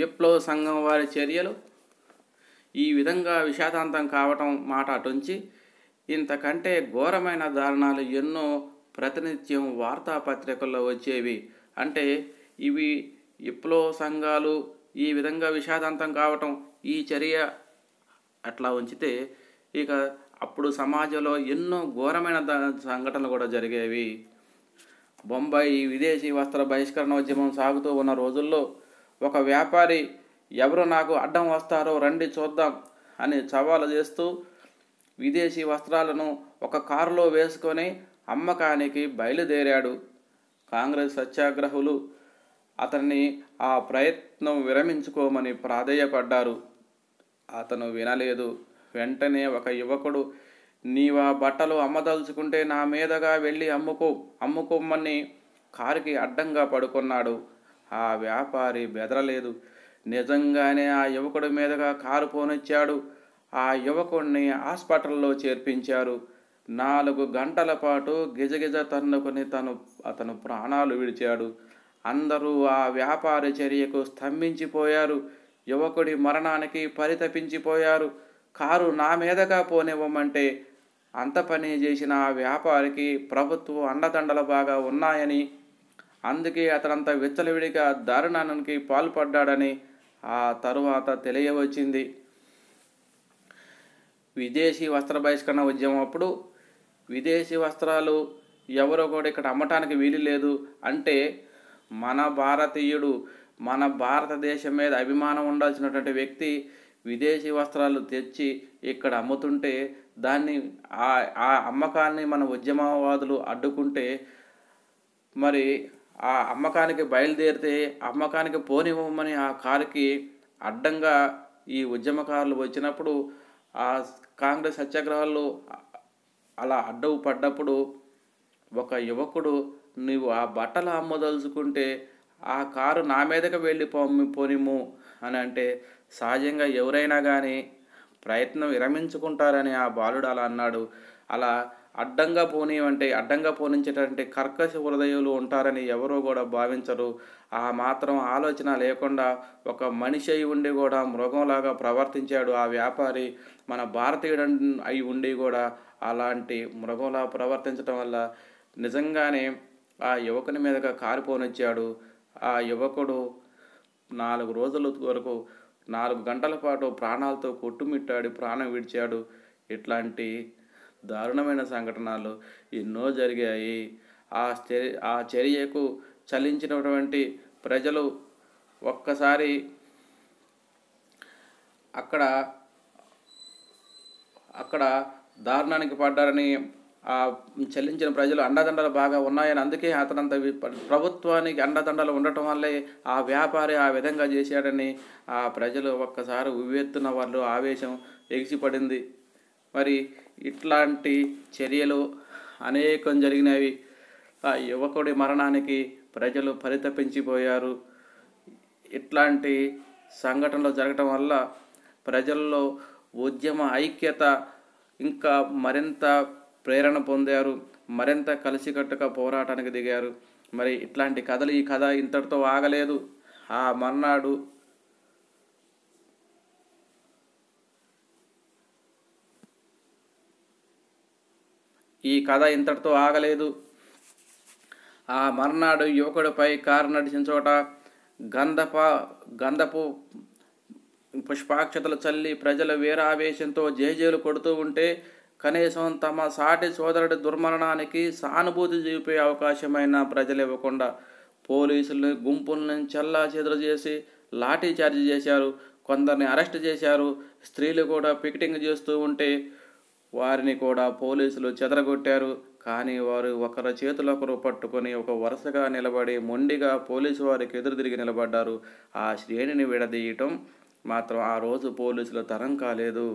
విప్లవ సంఘం వారి చర్యలు ఈ విధంగా విషాదాంతం కావటం మాట అటుంచి ఇంతకంటే ఘోరమైన దారుణాలు ఎన్నో ప్రతినిత్యం వార్తాపత్రికల్లో వచ్చేవి అంటే ఇవి విప్లవ సంఘాలు ఈ విధంగా విషాదాంతం కావటం ఈ చర్య అట్లా ఉంచితే ఇక అప్పుడు సమాజంలో ఎన్నో ఘోరమైన సంఘటనలు కూడా జరిగేవి బొంబాయి విదేశీ వస్త్ర బహిష్కరణ ఉద్యమం సాగుతూ ఉన్న రోజుల్లో ఒక వ్యాపారి ఎవరు నాకు అడ్డం వస్తారో రండి చూద్దాం అని సవాలు చేస్తూ విదేశీ వస్త్రాలను ఒక కారులో వేసుకొని అమ్మకానికి బయలుదేరాడు కాంగ్రెస్ సత్యాగ్రహులు అతన్ని ఆ ప్రయత్నం విరమించుకోమని ప్రాధేయపడ్డారు అతను వినలేదు వెంటనే ఒక యువకుడు నీవా బట్టలు అమ్మదలుచుకుంటే నా మీదగా వెళ్ళి అమ్ముకో అమ్ముకోమ్మని కారుకి అడ్డంగా పడుకున్నాడు ఆ వ్యాపారి బెదరలేదు నిజంగానే ఆ యువకుడి మీదగా కారు పోనిచ్చాడు ఆ యువకుడిని హాస్పిటల్లో చేర్పించారు నాలుగు గంటల పాటు గిజగిజ తన్నుకుని తను అతను ప్రాణాలు విడిచాడు అందరూ ఆ వ్యాపారి చర్యకు స్తంభించిపోయారు యువకుడి మరణానికి పరితపించిపోయారు కారు నా మీదగా పోనివ్వమంటే అంత పని చేసిన ఆ వ్యాపారికి ప్రభుత్వం అండదండలు బాగా ఉన్నాయని అందుకే అతనంత విచ్చలవిడిగా దారుణానికి పాల్పడ్డాడని ఆ తరువాత తెలియవచ్చింది విదేశీ వస్త్ర బహిష్కరణ ఉద్యమం అప్పుడు విదేశీ వస్త్రాలు ఎవరో కూడా ఇక్కడ అమ్మటానికి వీలు లేదు అంటే మన భారతీయుడు మన భారతదేశం మీద అభిమానం ఉండాల్సినటువంటి వ్యక్తి విదేశీ వస్త్రాలు తెచ్చి ఇక్కడ అమ్ముతుంటే దాన్ని ఆ అమ్మకాన్ని మన ఉద్యమవాదులు అడ్డుకుంటే మరి ఆ అమ్మకానికి బయలుదేరితే అమ్మకానికి పోనివ్వమని ఆ కారుకి అడ్డంగా ఈ ఉద్యమకారులు వచ్చినప్పుడు ఆ కాంగ్రెస్ సత్యాగ్రహాలు అలా అడ్డవు పడ్డప్పుడు ఒక యువకుడు నువ్వు ఆ బట్టలు అమ్మదలుచుకుంటే ఆ కారు నా మీదకి వెళ్ళి పోనిమ్ము అని అంటే సహజంగా ఎవరైనా కానీ ప్రయత్నం విరమించుకుంటారని ఆ బాలుడు అలా అన్నాడు అలా అడ్డంగా పోనీయమంటే అడ్డంగా పోనించేటటువంటి కర్కశ హృదయులు ఉంటారని ఎవరూ కూడా భావించరు ఆ మాత్రం ఆలోచన లేకుండా ఒక మనిషి అయి ఉండి కూడా మృగంలాగా ప్రవర్తించాడు ఆ వ్యాపారి మన భారతీయుడు అయి ఉండి కూడా అలాంటి మృగంలా ప్రవర్తించడం వల్ల నిజంగానే ఆ యువకుని మీదగా కారిపోనిచ్చాడు ఆ యువకుడు నాలుగు రోజుల వరకు నాలుగు గంటల పాటు ప్రాణాలతో కొట్టుమిట్టాడు ప్రాణం విడిచాడు ఇట్లాంటి దారుణమైన సంఘటనలు ఎన్నో జరిగాయి ఆ చర్య ఆ చర్యకు చలించినటువంటి ప్రజలు ఒక్కసారి అక్కడ అక్కడ దారుణానికి పడ్డారని చెల్లించిన ప్రజలు అండదండలు బాగా ఉన్నాయని అందుకే అతనంత ప్రభుత్వానికి అండదండలు ఉండటం వల్లే ఆ వ్యాపారి ఆ విధంగా చేశాడని ఆ ప్రజలు ఒక్కసారి ఉవ్వెత్తున్న వాళ్ళు ఆవేశం ఎగిసిపడింది మరి ఇట్లాంటి చర్యలు అనేకం జరిగినవి ఆ యువకుడి మరణానికి ప్రజలు పరితపించిపోయారు ఇట్లాంటి సంఘటనలు జరగటం వల్ల ప్రజల్లో ఉద్యమ ఐక్యత ఇంకా మరింత ప్రేరణ పొందారు మరింత కలిసికట్టుగా పోరాటానికి దిగారు మరి ఇట్లాంటి కథలు ఈ కథ ఇంతటితో ఆగలేదు ఆ మర్నాడు ఈ కథ ఇంతటితో ఆగలేదు ఆ మర్నాడు యువకుడిపై కారు నడిచిన చోట గంధప గంధపు పుష్పాక్షతలు చల్లి ప్రజల వీరావేశంతో జేజేలు కొడుతూ ఉంటే కనీసం తమ సాటి సోదరుడి దుర్మరణానికి సానుభూతి చూపే అవకాశమైన ప్రజలు ఇవ్వకుండా పోలీసులని గుంపుల్ని చల్లా చెదురు చేసి లాఠీ చార్జ్ చేశారు కొందరిని అరెస్ట్ చేశారు స్త్రీలు కూడా పికెటింగ్ చేస్తూ ఉంటే వారిని కూడా పోలీసులు చెదరగొట్టారు కానీ వారు ఒకరి చేతులొకరు పట్టుకొని ఒక వరుసగా నిలబడి మొండిగా పోలీసు వారికి ఎదురు తిరిగి నిలబడ్డారు ఆ శ్రేణిని విడదీయటం మాత్రం ఆ రోజు పోలీసులు తరం కాలేదు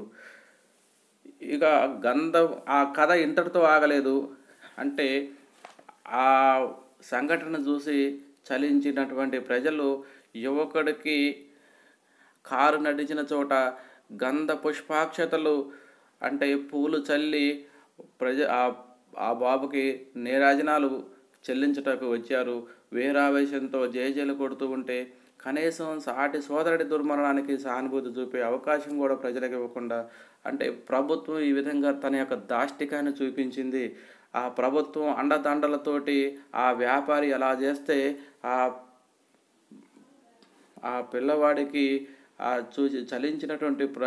ఇక గంధం ఆ కథ ఇంతటితో ఆగలేదు అంటే ఆ సంఘటన చూసి చలించినటువంటి ప్రజలు యువకుడికి కారు నడిచిన చోట గంధ పుష్పాక్షతలు అంటే పూలు చల్లి ప్రజ ఆ బాబుకి నీరాజనాలు చెల్లించటకు వచ్చారు వీరావేశంతో జయజయలు కొడుతూ ఉంటే కనీసం సాటి సోదరుడి దుర్మరణానికి సానుభూతి చూపే అవకాశం కూడా ప్రజలకు ఇవ్వకుండా అంటే ప్రభుత్వం ఈ విధంగా తన యొక్క దాష్టికాన్ని చూపించింది ఆ ప్రభుత్వం అండదండలతోటి ఆ వ్యాపారి ఎలా చేస్తే ఆ ఆ పిల్లవాడికి ఆ చూసి చలించినటువంటి ప్ర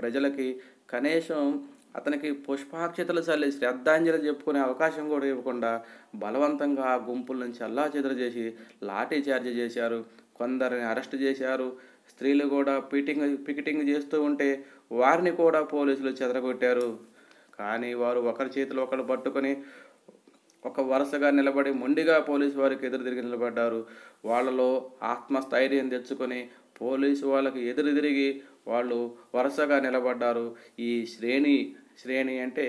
ప్రజలకి కనీసం అతనికి పుష్పాక్షతలు చల్లి శ్రద్ధాంజలి చెప్పుకునే అవకాశం కూడా ఇవ్వకుండా బలవంతంగా ఆ గుంపుల నుంచి చెదర చేసి లాఠీ చార్జ్ చేశారు కొందరిని అరెస్ట్ చేశారు స్త్రీలు కూడా పీటింగ్ పికెటింగ్ చేస్తూ ఉంటే వారిని కూడా పోలీసులు చెదరగొట్టారు కానీ వారు ఒకరి చేతిలో ఒకరు పట్టుకొని ఒక వరుసగా నిలబడి మొండిగా పోలీసు వారికి ఎదురు తిరిగి నిలబడ్డారు వాళ్ళలో ఆత్మస్థైర్యం తెచ్చుకొని పోలీసు వాళ్ళకి ఎదురు తిరిగి వాళ్ళు వరుసగా నిలబడ్డారు ఈ శ్రేణి శ్రేణి అంటే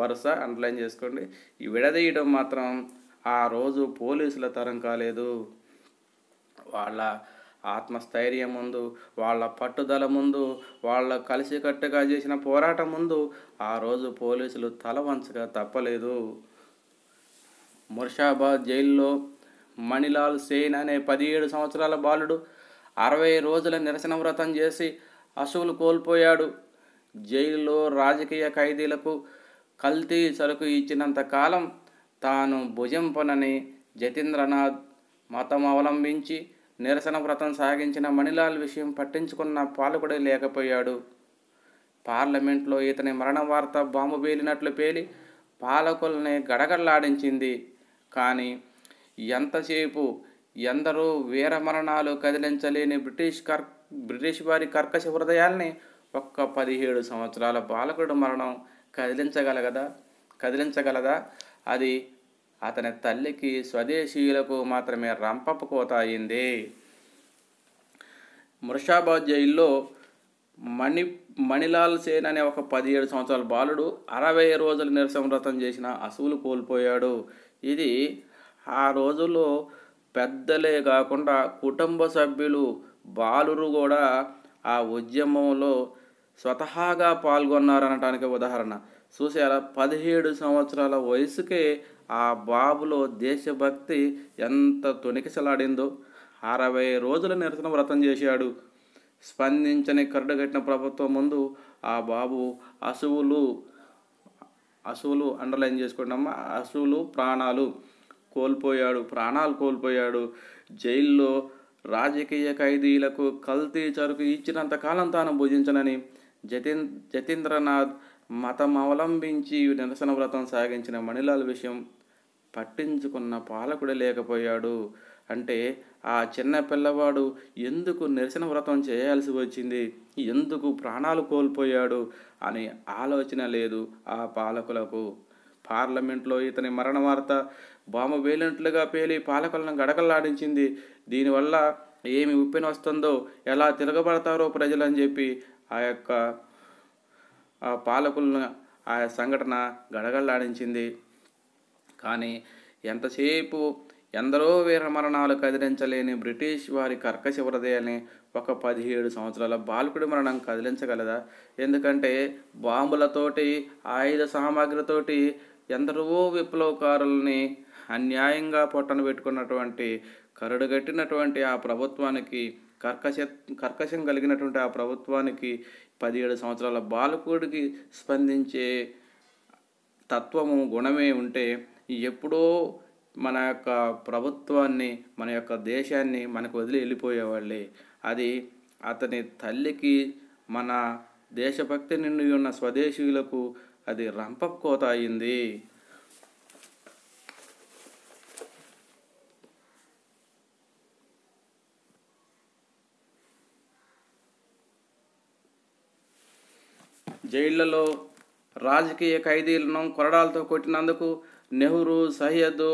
వరుస అండర్లైన్ చేసుకోండి ఈ విడదీయడం మాత్రం ఆ రోజు పోలీసుల తరం కాలేదు వాళ్ళ ఆత్మస్థైర్యం ముందు వాళ్ళ పట్టుదల ముందు వాళ్ళ కలిసికట్టుగా చేసిన పోరాటం ముందు ఆ రోజు పోలీసులు తల వంచగా తప్పలేదు ముర్షాబాద్ జైల్లో మణిలాల్ సేన్ అనే పదిహేడు సంవత్సరాల బాలుడు అరవై రోజుల నిరసన వ్రతం చేసి అసువులు కోల్పోయాడు జైల్లో రాజకీయ ఖైదీలకు కల్తీ సరుకు ఇచ్చినంత కాలం తాను భుజంపనని జతీంద్రనాథ్ మతం అవలంబించి నిరసన వ్రతం సాగించిన మణిలాల్ విషయం పట్టించుకున్న పాలకుడే లేకపోయాడు పార్లమెంట్లో ఇతని మరణ వార్త బాంబు పేలినట్లు పేలి పాలకుల్ని గడగడలాడించింది కానీ ఎంతసేపు ఎందరో వీరమరణాలు కదిలించలేని బ్రిటిష్ కర్ బ్రిటిష్ వారి కర్కశ హృదయాల్ని ఒక్క పదిహేడు సంవత్సరాల బాలకుడు మరణం కదిలించగలగదా కదిలించగలదా అది అతని తల్లికి స్వదేశీయులకు మాత్రమే రంపపు కోత అయింది ముర్షాబాద్ జైల్లో మణి మణిలాల్ సేన్ అనే ఒక పదిహేడు సంవత్సరాల బాలుడు అరవై రోజుల నిరసన వ్రతం చేసిన అసువులు కోల్పోయాడు ఇది ఆ రోజుల్లో పెద్దలే కాకుండా కుటుంబ సభ్యులు బాలురు కూడా ఆ ఉద్యమంలో స్వతహాగా పాల్గొన్నారనటానికి ఉదాహరణ చూసారా పదిహేడు సంవత్సరాల వయసుకే ఆ బాబులో దేశభక్తి ఎంత తొణికిసలాడిందో అరవై రోజుల నిరసన వ్రతం చేశాడు స్పందించని కట్టిన ప్రభుత్వం ముందు ఆ బాబు అశువులు అశువులు అండర్లైన్ చేసుకుంటామా అశువులు ప్రాణాలు కోల్పోయాడు ప్రాణాలు కోల్పోయాడు జైల్లో రాజకీయ ఖైదీలకు కల్తీ చరుకు ఇచ్చినంత కాలం తాను భుజించనని జతీన్ జతీంద్రనాథ్ మతం అవలంబించి నిరసన వ్రతం సాగించిన మణిలాల్ విషయం పట్టించుకున్న పాలకుడు లేకపోయాడు అంటే ఆ చిన్న పిల్లవాడు ఎందుకు నిరసన వ్రతం చేయాల్సి వచ్చింది ఎందుకు ప్రాణాలు కోల్పోయాడు అని ఆలోచన లేదు ఆ పాలకులకు పార్లమెంట్లో ఇతని మరణ వార్త బాంబు వేలినట్లుగా పేలి పాలకులను గడకలాడించింది దీనివల్ల ఏమి ఉప్పిన వస్తుందో ఎలా తిరగబడతారో ప్రజలు అని చెప్పి ఆ యొక్క ఆ పాలకులను ఆ సంఘటన గడగల్లాడించింది కానీ ఎంతసేపు ఎందరో వీరమరణాలు కదిలించలేని బ్రిటిష్ వారి కర్కశ హృదయాన్ని ఒక పదిహేడు సంవత్సరాల బాలకుడి మరణం కదిలించగలదా ఎందుకంటే బాంబులతోటి ఆయుధ సామాగ్రితోటి ఎందరో విప్లవకారుల్ని అన్యాయంగా పొట్టను పెట్టుకున్నటువంటి కట్టినటువంటి ఆ ప్రభుత్వానికి కర్కశ కర్కశం కలిగినటువంటి ఆ ప్రభుత్వానికి పదిహేడు సంవత్సరాల బాలకుడికి స్పందించే తత్వము గుణమే ఉంటే ఎప్పుడో మన యొక్క ప్రభుత్వాన్ని మన యొక్క దేశాన్ని మనకు వదిలి వెళ్ళిపోయేవాళ్ళే అది అతని తల్లికి మన దేశభక్తి నిండి ఉన్న స్వదేశీయులకు అది రంపక్కోత అయింది జైళ్లలో రాజకీయ ఖైదీలను కొరడాలతో కొట్టినందుకు నెహ్రూ సయ్యద్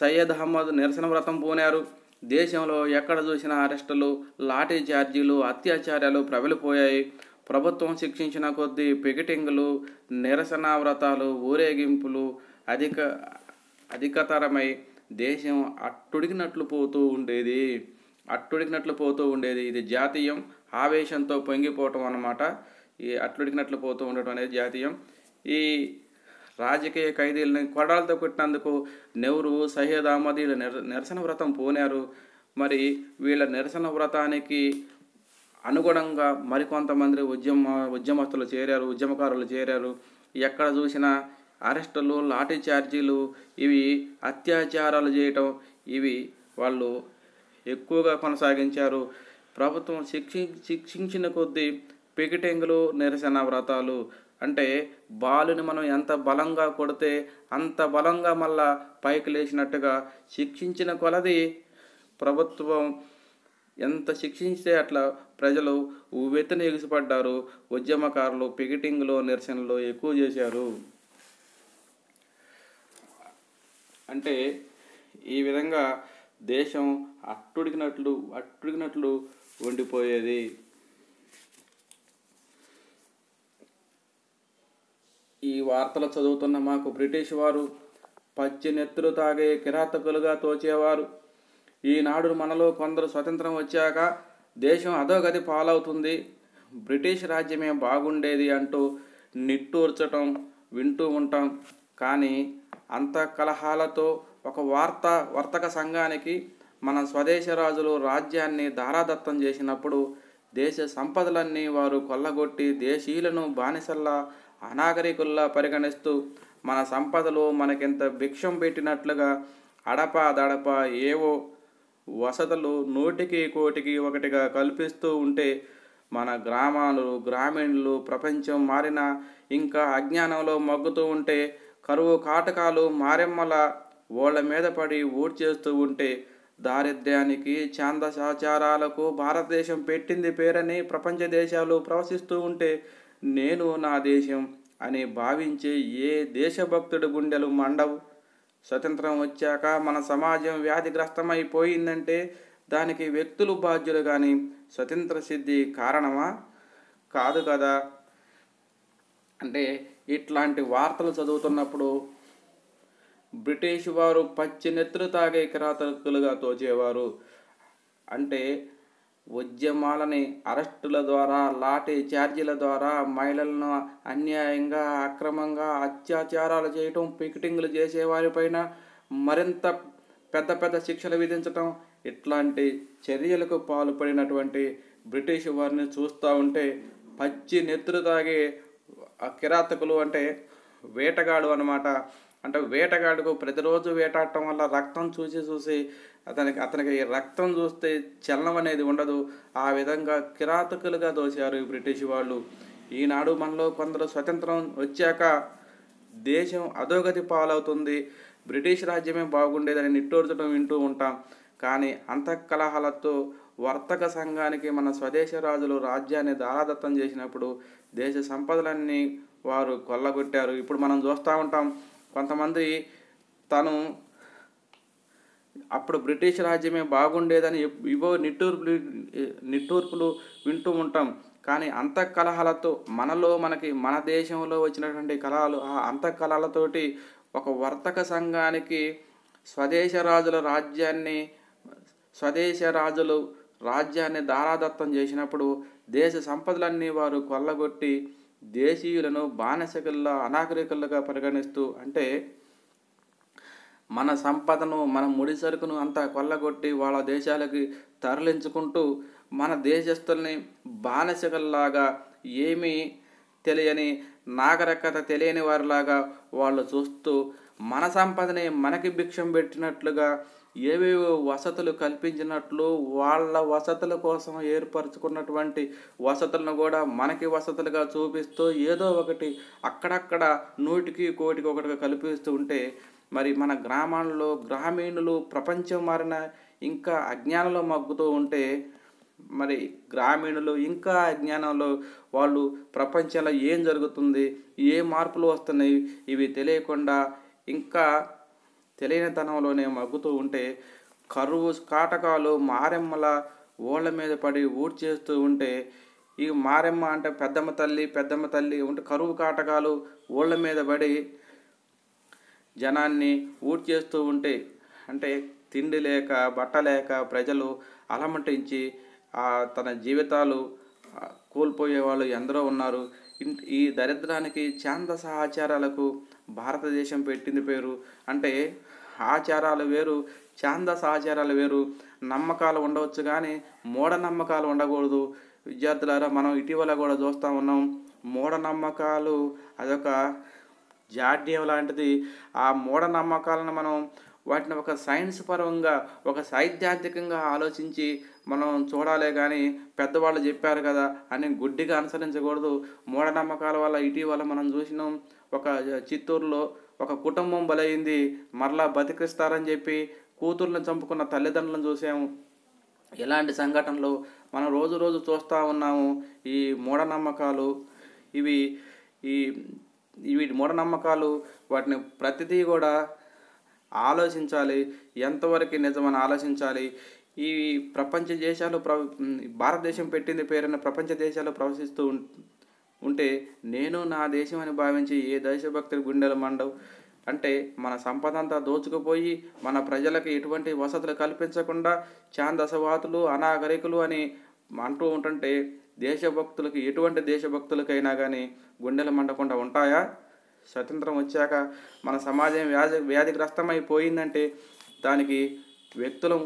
సయ్యద్ అహ్మద్ నిరసన వ్రతం పోనారు దేశంలో ఎక్కడ చూసిన అరెస్టులు లాఠీ ఛార్జీలు అత్యాచారాలు ప్రబలిపోయాయి ప్రభుత్వం శిక్షించిన కొద్దీ పికెటింగ్లు నిరసన వ్రతాలు ఊరేగింపులు అధిక అధికతరమై దేశం అట్టుడికినట్లు పోతూ ఉండేది అట్టుడికినట్లు పోతూ ఉండేది ఇది జాతీయం ఆవేశంతో పొంగిపోవటం అన్నమాట ఈ అట్లుడికినట్లు పోతూ ఉండటం అనేది జాతీయం ఈ రాజకీయ ఖైదీలను కొడాలతో కొట్టినందుకు నెహ్రూ సయ్యద్ అహ్మదీల నిరసన వ్రతం పోనారు మరి వీళ్ళ నిరసన వ్రతానికి అనుగుణంగా మరికొంతమంది ఉద్యమ ఉద్యమస్తులు చేరారు ఉద్యమకారులు చేరారు ఎక్కడ చూసినా అరెస్టులు లాఠీ ఛార్జీలు ఇవి అత్యాచారాలు చేయటం ఇవి వాళ్ళు ఎక్కువగా కొనసాగించారు ప్రభుత్వం శిక్షి శిక్షించిన కొద్దీ పికెటింగ్లు నిరసన వ్రతాలు అంటే బాలుని మనం ఎంత బలంగా కొడితే అంత బలంగా మళ్ళా పైకి లేచినట్టుగా శిక్షించిన కొలది ప్రభుత్వం ఎంత శిక్షించే అట్లా ప్రజలు ఉవ్వెత్తున ఎగిసిపడ్డారు ఉద్యమకారులు పికెటింగ్లో నిరసనలు ఎక్కువ చేశారు అంటే ఈ విధంగా దేశం అట్టుడికినట్లు అట్టుడికినట్లు ఉండిపోయేది ఈ వార్తలు చదువుతున్న మాకు బ్రిటిష్ వారు పచ్చి నెత్తులు తాగే కిరాతకులుగా తోచేవారు ఈనాడు మనలో కొందరు స్వతంత్రం వచ్చాక దేశం అధోగతి పాలవుతుంది బ్రిటిష్ రాజ్యమే బాగుండేది అంటూ నిట్టూర్చటం వింటూ ఉంటాం కానీ అంత కలహాలతో ఒక వార్త వర్తక సంఘానికి మన స్వదేశ రాజులు రాజ్యాన్ని ధారాదత్తం చేసినప్పుడు దేశ సంపదలన్నీ వారు కొల్లగొట్టి దేశీయులను బానిసల్లా అనాగరికుల్లా పరిగణిస్తూ మన సంపదలు మనకింత భిక్షం పెట్టినట్లుగా అడపా దడప ఏవో వసతులు నూటికి కోటికి ఒకటిగా కల్పిస్తూ ఉంటే మన గ్రామాలు గ్రామీణులు ప్రపంచం మారినా ఇంకా అజ్ఞానంలో మగ్గుతూ ఉంటే కరువు కాటకాలు మారెమ్మల ఓళ్ళ మీద పడి ఊడ్చేస్తూ ఉంటే దారిద్ర్యానికి సహచారాలకు భారతదేశం పెట్టింది పేరని ప్రపంచ దేశాలు ప్రవశిస్తూ ఉంటే నేను నా దేశం అని భావించే ఏ దేశభక్తుడి గుండెలు మండవు స్వతంత్రం వచ్చాక మన సమాజం వ్యాధిగ్రస్తమైపోయిందంటే దానికి వ్యక్తులు బాధ్యులు కానీ స్వతంత్ర సిద్ధి కారణమా కాదు కదా అంటే ఇట్లాంటి వార్తలు చదువుతున్నప్పుడు బ్రిటిష్ వారు పచ్చి నెత్తులు తాగే కిరాతకులుగా తోచేవారు అంటే ఉద్యమాలని అరెస్టుల ద్వారా లాఠీ ఛార్జీల ద్వారా మహిళలను అన్యాయంగా అక్రమంగా అత్యాచారాలు చేయటం పికెటింగ్లు చేసేవారిపైన మరింత పెద్ద పెద్ద శిక్షలు విధించటం ఇట్లాంటి చర్యలకు పాల్పడినటువంటి బ్రిటిష్ వారిని చూస్తూ ఉంటే పచ్చి నెత్తులు తాగే కిరాతకులు అంటే వేటగాడు అనమాట అంటే వేటగాడుకు ప్రతిరోజు వేటాడటం వల్ల రక్తం చూసి చూసి అతనికి అతనికి రక్తం చూస్తే చలనం అనేది ఉండదు ఆ విధంగా కిరాతకులుగా దోశారు ఈ బ్రిటిష్ వాళ్ళు ఈనాడు మనలో కొందరు స్వతంత్రం వచ్చాక దేశం అధోగతి పాలవుతుంది బ్రిటిష్ రాజ్యమే బాగుండేదని నిట్టూర్చడం వింటూ ఉంటాం కానీ అంతఃకలహాలతో వర్తక సంఘానికి మన స్వదేశ రాజులు రాజ్యాన్ని దారాదత్తం చేసినప్పుడు దేశ సంపదలన్నీ వారు కొల్లగొట్టారు ఇప్పుడు మనం చూస్తూ ఉంటాం కొంతమంది తను అప్పుడు బ్రిటిష్ రాజ్యమే బాగుండేదని ఇవో నిట్టూర్పులు నిట్టూర్పులు వింటూ ఉంటాం కానీ కలహాలతో మనలో మనకి మన దేశంలో వచ్చినటువంటి కళలు ఆ కళలతోటి ఒక వర్తక సంఘానికి స్వదేశ రాజుల రాజ్యాన్ని స్వదేశ రాజులు రాజ్యాన్ని దారాదత్తం చేసినప్పుడు దేశ సంపదలన్నీ వారు కొల్లగొట్టి దేశీయులను బానిసకుల్లా అనాగరికులుగా పరిగణిస్తూ అంటే మన సంపదను మన ముడి సరుకును అంతా కొల్లగొట్టి వాళ్ళ దేశాలకి తరలించుకుంటూ మన దేశస్తుల్ని బానిసకల్లాగా ఏమీ తెలియని నాగరికత తెలియని వారిలాగా వాళ్ళు చూస్తూ మన సంపదని మనకి భిక్షం పెట్టినట్లుగా ఏవేవో వసతులు కల్పించినట్లు వాళ్ళ వసతుల కోసం ఏర్పరచుకున్నటువంటి వసతులను కూడా మనకి వసతులుగా చూపిస్తూ ఏదో ఒకటి అక్కడక్కడ నూటికి కోటికి ఒకటిగా కల్పిస్తూ ఉంటే మరి మన గ్రామాల్లో గ్రామీణులు ప్రపంచం మారిన ఇంకా అజ్ఞానంలో మగ్గుతూ ఉంటే మరి గ్రామీణులు ఇంకా అజ్ఞానంలో వాళ్ళు ప్రపంచంలో ఏం జరుగుతుంది ఏ మార్పులు వస్తున్నాయి ఇవి తెలియకుండా ఇంకా తెలియనితనంలోనే మగ్గుతూ ఉంటే కరువు కాటకాలు మారెమ్మల ఓళ్ళ మీద పడి ఊడ్చేస్తూ ఉంటే ఈ మారెమ్మ అంటే పెద్దమ్మ తల్లి పెద్దమ్మ తల్లి ఉంటే కరువు కాటకాలు ఓళ్ళ మీద పడి జనాన్ని ఊట్ చేస్తూ ఉంటే అంటే తిండి లేక బట్ట లేక ప్రజలు అలమటించి తన జీవితాలు కోల్పోయే వాళ్ళు ఎందరో ఉన్నారు ఈ దరిద్రానికి చాంద సహచారాలకు భారతదేశం పెట్టింది పేరు అంటే ఆచారాలు వేరు చాంద సహచారాలు వేరు నమ్మకాలు ఉండవచ్చు కానీ మూఢనమ్మకాలు ఉండకూడదు విద్యార్థులారా మనం ఇటీవల కూడా చూస్తూ ఉన్నాం మూఢనమ్మకాలు అదొక జాడ్యం లాంటిది ఆ మూఢనమ్మకాలను మనం వాటిని ఒక సైన్స్ పరంగా ఒక సైద్ధాంతికంగా ఆలోచించి మనం చూడాలే కానీ పెద్దవాళ్ళు చెప్పారు కదా అని గుడ్డిగా అనుసరించకూడదు మూఢనమ్మకాల వల్ల ఇటీవల మనం చూసినాం ఒక చిత్తూరులో ఒక కుటుంబం బలైంది మరలా బతికిస్తారని చెప్పి కూతుర్లను చంపుకున్న తల్లిదండ్రులను చూసాము ఇలాంటి సంఘటనలు మనం రోజు రోజు చూస్తూ ఉన్నాము ఈ మూఢనమ్మకాలు ఇవి ఈ వీటి మూఢనమ్మకాలు వాటిని ప్రతిదీ కూడా ఆలోచించాలి ఎంతవరకు నిజమని ఆలోచించాలి ఈ ప్రపంచ దేశాలు ప్ర భారతదేశం పెట్టింది పేరున ప్రపంచ దేశాలు ప్రవశిస్తూ ఉంటే నేను నా దేశం అని భావించి ఏ దేశభక్తులు గుండెలు మండవు అంటే మన సంపద అంతా దోచుకుపోయి మన ప్రజలకు ఎటువంటి వసతులు కల్పించకుండా చాందసవాతులు అనాగరికులు అని అంటూ ఉంటుంటే దేశభక్తులకు ఎటువంటి దేశభక్తులకైనా కానీ గుండెలు మండకుండా ఉంటాయా స్వతంత్రం వచ్చాక మన సమాజం వ్యాధి వ్యాధిగ్రస్తమైపోయిందంటే దానికి వ్యక్తులు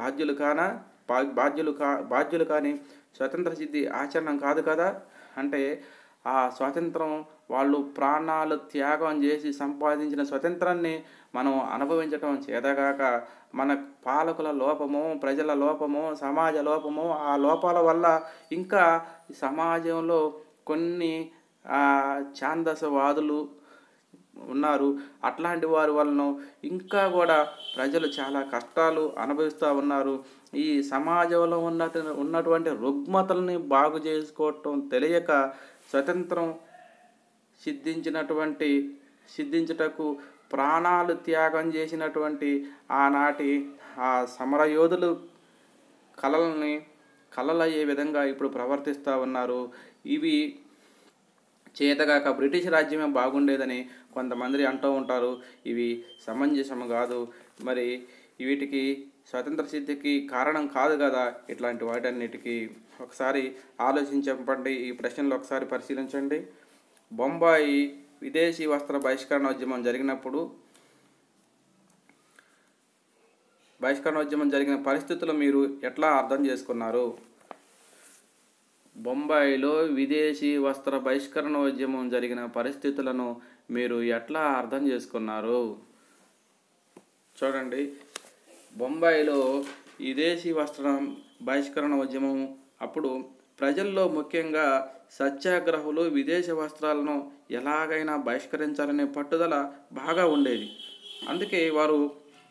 బాధ్యులు కానా బాధ్యులు కా బాధ్యులు కానీ స్వతంత్ర సిద్ధి ఆచరణం కాదు కదా అంటే ఆ స్వాతంత్రం వాళ్ళు ప్రాణాలు త్యాగం చేసి సంపాదించిన స్వతంత్రాన్ని మనం అనుభవించటం చేతగాక మన పాలకుల లోపము ప్రజల లోపము సమాజ లోపము ఆ లోపాల వల్ల ఇంకా సమాజంలో కొన్ని ఛాందసవాదులు ఉన్నారు అట్లాంటి వారి వలన ఇంకా కూడా ప్రజలు చాలా కష్టాలు అనుభవిస్తూ ఉన్నారు ఈ సమాజంలో ఉన్న ఉన్నటువంటి రుగ్మతల్ని బాగు చేసుకోవటం తెలియక స్వతంత్రం సిద్ధించినటువంటి సిద్ధించుటకు ప్రాణాలు త్యాగం చేసినటువంటి ఆనాటి ఆ సమరయోధులు కళల్ని కళలు అయ్యే విధంగా ఇప్పుడు ప్రవర్తిస్తూ ఉన్నారు ఇవి చేతగాక బ్రిటిష్ రాజ్యమే బాగుండేదని కొంతమంది అంటూ ఉంటారు ఇవి సమంజసము కాదు మరి వీటికి స్వతంత్ర సిద్ధికి కారణం కాదు కదా ఇట్లాంటి వాటన్నిటికీ ఒకసారి ఆలోచించండి ఈ ప్రశ్నలు ఒకసారి పరిశీలించండి బొంబాయి విదేశీ వస్త్ర బహిష్కరణోద్యమం జరిగినప్పుడు బహిష్కరణోద్యమం జరిగిన పరిస్థితులు మీరు ఎట్లా అర్థం చేసుకున్నారు బొంబాయిలో విదేశీ వస్త్ర బహిష్కరణ ఉద్యమం జరిగిన పరిస్థితులను మీరు ఎట్లా అర్థం చేసుకున్నారు చూడండి బొంబాయిలో విదేశీ వస్త్ర బహిష్కరణ ఉద్యమం అప్పుడు ప్రజల్లో ముఖ్యంగా సత్యాగ్రహులు విదేశీ వస్త్రాలను ఎలాగైనా బహిష్కరించాలనే పట్టుదల బాగా ఉండేది అందుకే వారు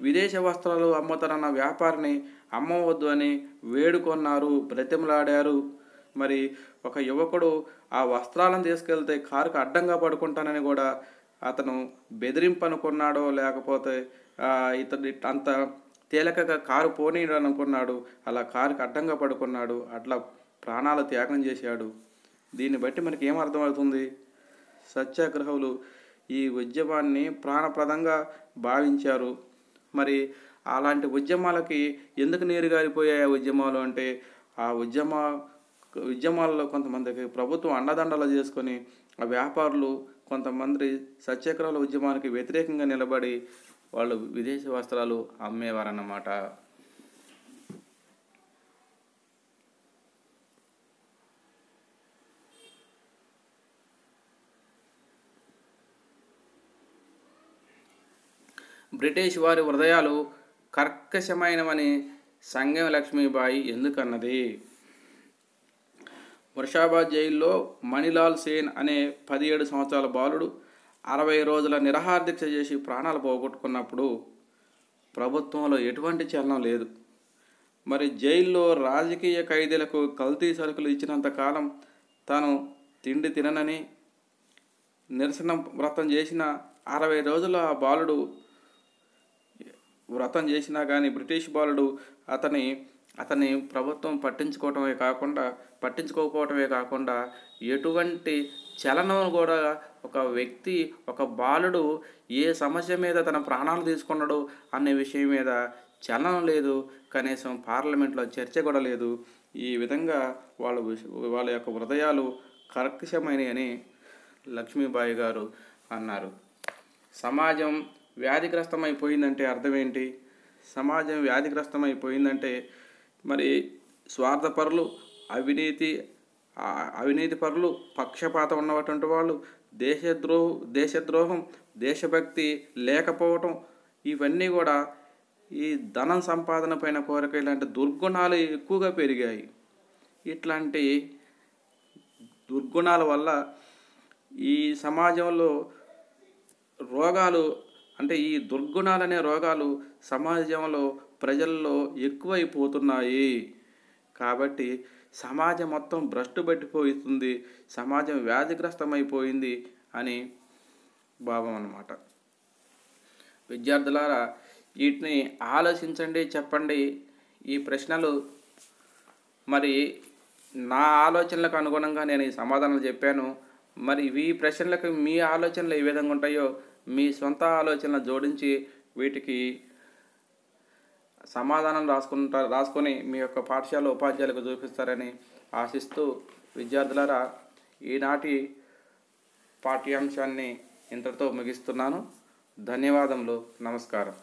విదేశ వస్త్రాలు అమ్ముతారన్న వ్యాపారిని అమ్మవద్దు అని వేడుకొన్నారు బ్రతిమలాడారు మరి ఒక యువకుడు ఆ వస్త్రాలను తీసుకెళ్తే కారుకు అడ్డంగా పడుకుంటానని కూడా అతను బెదిరింపు అనుకున్నాడో లేకపోతే ఇతడి అంత తేలికగా కారు పోనీడు అనుకున్నాడు అలా కారుకు అడ్డంగా పడుకున్నాడు అట్లా ప్రాణాలు త్యాగం చేశాడు దీన్ని బట్టి మనకి ఏం అర్థమవుతుంది సత్యాగ్రహులు ఈ ఉద్యమాన్ని ప్రాణప్రదంగా భావించారు మరి అలాంటి ఉద్యమాలకి ఎందుకు నీరుగారిపోయాయి ఆ ఉద్యమాలు అంటే ఆ ఉద్యమ ఉద్యమాల్లో కొంతమందికి ప్రభుత్వం అండదండలు చేసుకొని ఆ వ్యాపారులు కొంతమంది సత్యక్రాల ఉద్యమానికి వ్యతిరేకంగా నిలబడి వాళ్ళు విదేశీ వస్త్రాలు అమ్మేవారన్నమాట బ్రిటిష్ వారి హృదయాలు కర్కశమైనవని సంగమ లక్ష్మీబాయి ఎందుకన్నది వర్షాబాద్ జైల్లో మణిలాల్ సేన్ అనే పదిహేడు సంవత్సరాల బాలుడు అరవై రోజుల దీక్ష చేసి ప్రాణాలు పోగొట్టుకున్నప్పుడు ప్రభుత్వంలో ఎటువంటి చలనం లేదు మరి జైల్లో రాజకీయ ఖైదీలకు కల్తీ సరుకులు ఇచ్చినంత కాలం తాను తిండి తిననని నిరసన వ్రతం చేసిన అరవై రోజుల బాలుడు వ్రతం చేసినా కానీ బ్రిటిష్ బాలుడు అతని అతని ప్రభుత్వం పట్టించుకోవటమే కాకుండా పట్టించుకోకపోవటమే కాకుండా ఎటువంటి చలనం కూడా ఒక వ్యక్తి ఒక బాలుడు ఏ సమస్య మీద తన ప్రాణాలు తీసుకున్నాడు అనే విషయం మీద చలనం లేదు కనీసం పార్లమెంట్లో చర్చ కూడా లేదు ఈ విధంగా వాళ్ళ వాళ్ళ యొక్క హృదయాలు కర్కశమైనవి లక్ష్మీబాయి గారు అన్నారు సమాజం వ్యాధిగ్రస్తమైపోయిందంటే అర్థం ఏంటి సమాజం వ్యాధిగ్రస్తమైపోయిందంటే మరి స్వార్థపరులు అవినీతి అవినీతి పరులు పక్షపాతం ఉన్నటువంటి వాళ్ళు దేశద్రోహ దేశద్రోహం దేశభక్తి లేకపోవటం ఇవన్నీ కూడా ఈ ధనం సంపాదన పైన కోరిక ఇలాంటి దుర్గుణాలు ఎక్కువగా పెరిగాయి ఇట్లాంటి దుర్గుణాల వల్ల ఈ సమాజంలో రోగాలు అంటే ఈ దుర్గుణాలనే రోగాలు సమాజంలో ప్రజల్లో ఎక్కువైపోతున్నాయి కాబట్టి సమాజం మొత్తం భ్రష్టు పట్టిపోయిస్తుంది సమాజం వ్యాధిగ్రస్తమైపోయింది అని భావం అన్నమాట విద్యార్థులారా వీటిని ఆలోచించండి చెప్పండి ఈ ప్రశ్నలు మరి నా ఆలోచనలకు అనుగుణంగా నేను ఈ సమాధానాలు చెప్పాను మరి ఈ ప్రశ్నలకు మీ ఆలోచనలు ఏ విధంగా ఉంటాయో మీ సొంత ఆలోచనలు జోడించి వీటికి సమాధానం రాసుకుంటారు రాసుకొని మీ యొక్క పాఠశాల ఉపాధ్యాయులకు చూపిస్తారని ఆశిస్తూ విద్యార్థులారా ఈనాటి పాఠ్యాంశాన్ని ఇంతటితో ముగిస్తున్నాను ధన్యవాదములు నమస్కారం